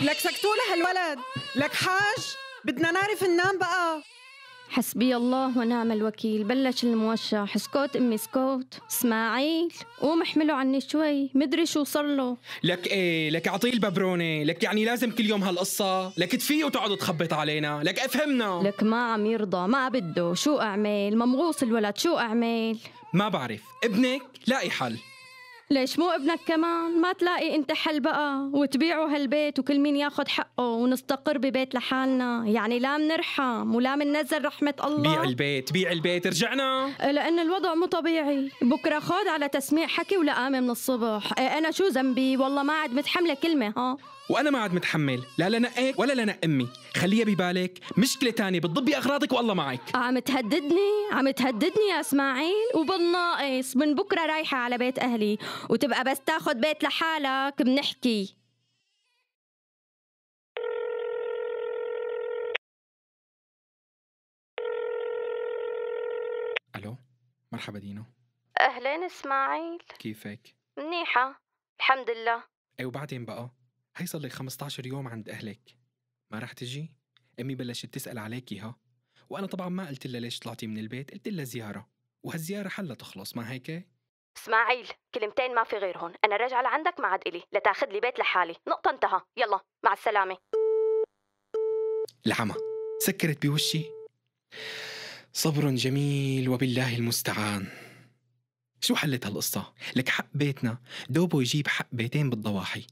لك سكتوا له هالولد لك حاج بدنا نعرف ننام بقى حسبي الله ونعم الوكيل بلش الموشح اسكت امي اسكت اسماعيل قوم احمله عني شوي مدري شو صار له لك ايه لك اعطيه الببرونه لك يعني لازم كل يوم هالقصه لك تفي وتقعد تخبط علينا لك افهمنا لك ما عم يرضى ما بده شو اعمل ممغوص الولد شو اعمل ما بعرف ابنك لاقي حل ليش مو ابنك كمان ما تلاقي انت حل بقى وتبيعوا هالبيت وكل مين ياخد حقه ونستقر ببيت لحالنا يعني لا منرحم ولا مننزل رحمة الله بيع البيت بيع البيت رجعنا أه، لأن الوضع مو طبيعي بكرة خود على تسميع حكي ولا من الصبح أه، انا شو ذنبي والله ما عاد متحملة كلمة ها وانا ما عاد متحمل لا لنقك إيه ولا لنق امي خليها ببالك مشكله تانية بتضبي اغراضك والله معك عم تهددني عم تهددني يا اسماعيل وبالناقص من بكره رايحه على بيت اهلي وتبقى بس تاخذ بيت لحالك بنحكي الو مرحبا دينا اهلين اسماعيل كيفك منيحه الحمد لله اي أيوة وبعدين بقى هي صار لك 15 يوم عند أهلك ما رح تجي؟ أمي بلشت تسأل عليكي ها وأنا طبعا ما قلت لها ليش طلعتي من البيت قلت لها زيارة وهالزيارة حلا تخلص ما هيك؟ اسماعيل كلمتين ما في غيرهم أنا راجعة لعندك ما عاد إلي لتاخذ لي بيت لحالي نقطة انتهى يلا مع السلامة العمى سكرت بوشي صبر جميل وبالله المستعان شو حلت هالقصة؟ لك حق بيتنا دوبه يجيب حق بيتين بالضواحي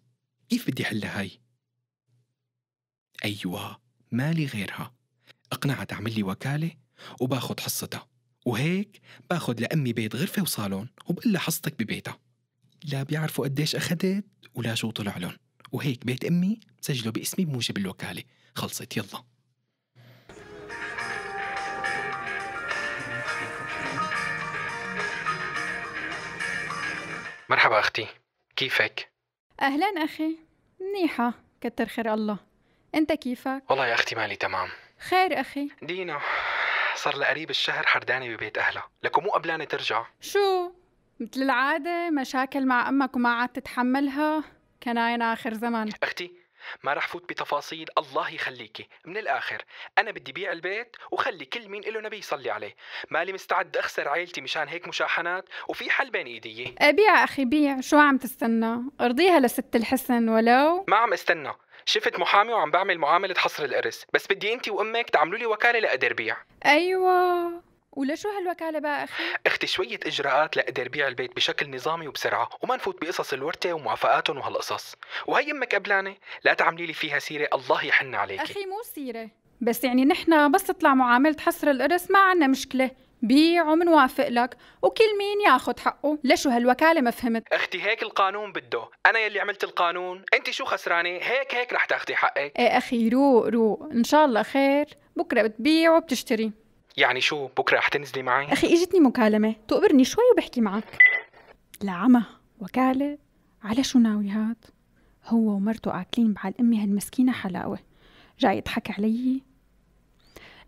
كيف بدي حلها هاي؟ أيوة مالي غيرها أقنعها تعمل لي وكالة وباخد حصتها وهيك باخد لأمي بيت غرفة وصالون وبقول حصتك ببيتها لا بيعرفوا قديش أخدت ولا شو طلع لهم وهيك بيت أمي سجله باسمي بموجب الوكالة خلصت يلا مرحبا أختي كيفك؟ أهلا أخي منيحة كتر خير الله انت كيفك؟ والله يا اختي مالي تمام خير اخي دينا صار لقريب الشهر حردانة ببيت اهلها لك مو قبلانة ترجع شو؟ مثل العادة مشاكل مع امك وما عاد تتحملها كناين اخر زمن اختي ما رح فوت بتفاصيل الله يخليكي من الاخر انا بدي بيع البيت وخلي كل مين له نبي يصلي عليه مالي مستعد اخسر عيلتي مشان هيك مشاحنات وفي حل بين ايدي أبيع إيه، اخي بيع شو عم تستنى ارضيها لست الحسن ولو ما عم استنى شفت محامي وعم بعمل معاملة حصر الإرث بس بدي أنت وأمك تعملوا لي وكالة لأقدر بيع أيوة ولشو هالوكالة بقى أخي؟ أختي شوية إجراءات لأقدر بيع البيت بشكل نظامي وبسرعة وما نفوت بقصص الورثة وموافقاتهم وهالقصص وهي أمك قبلانة لا تعملي لي فيها سيرة الله يحن عليك أخي مو سيرة بس يعني نحن بس تطلع معاملة حصر الإرث ما عنا مشكلة بيع ومنوافق لك وكل مين ياخذ حقه لشو هالوكاله ما فهمت اختي هيك القانون بده انا يلي عملت القانون انت شو خسرانه هيك هيك رح تاخذي حقك ايه اخي روق روق ان شاء الله خير بكره بتبيع وبتشتري يعني شو بكره رح تنزلي معي؟ اخي اجتني مكالمة، تقبرني شوي وبحكي معك. لعمى وكالة على شو ناوي هاد؟ هو ومرته آكلين بعال أمي هالمسكينة حلاوة جاي يضحك علي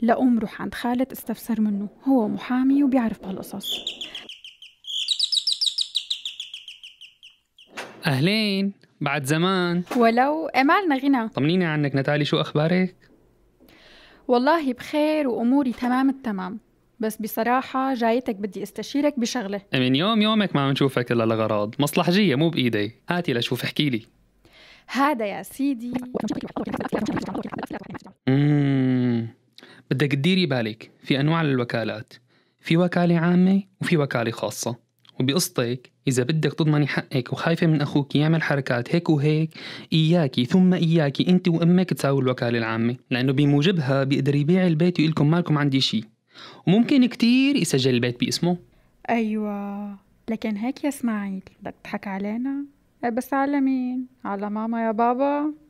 لأقوم روح عند خالد استفسر منه هو محامي وبيعرف بهالقصص أهلين بعد زمان ولو أمالنا غنى طمنيني عنك نتالي شو أخبارك؟ والله بخير وأموري تمام التمام بس بصراحة جايتك بدي استشيرك بشغلة من يوم يومك ما عم نشوفك إلا لغراض مصلحجية مو بإيدي هاتي لشوف احكي لي هذا يا سيدي اممم بدك تديري بالك في أنواع للوكالات في وكالة عامة وفي وكالة خاصة وبقصتك إذا بدك تضمني حقك وخايفة من أخوك يعمل حركات هيك وهيك إياكي ثم إياكي أنت وأمك تساوي الوكالة العامة لأنه بموجبها بيقدر يبيع البيت ويقول لكم مالكم عندي شيء وممكن كتير يسجل البيت باسمه أيوة لكن هيك يا اسماعيل بدك تضحك علينا إيه، بس على مين؟ على ماما يا بابا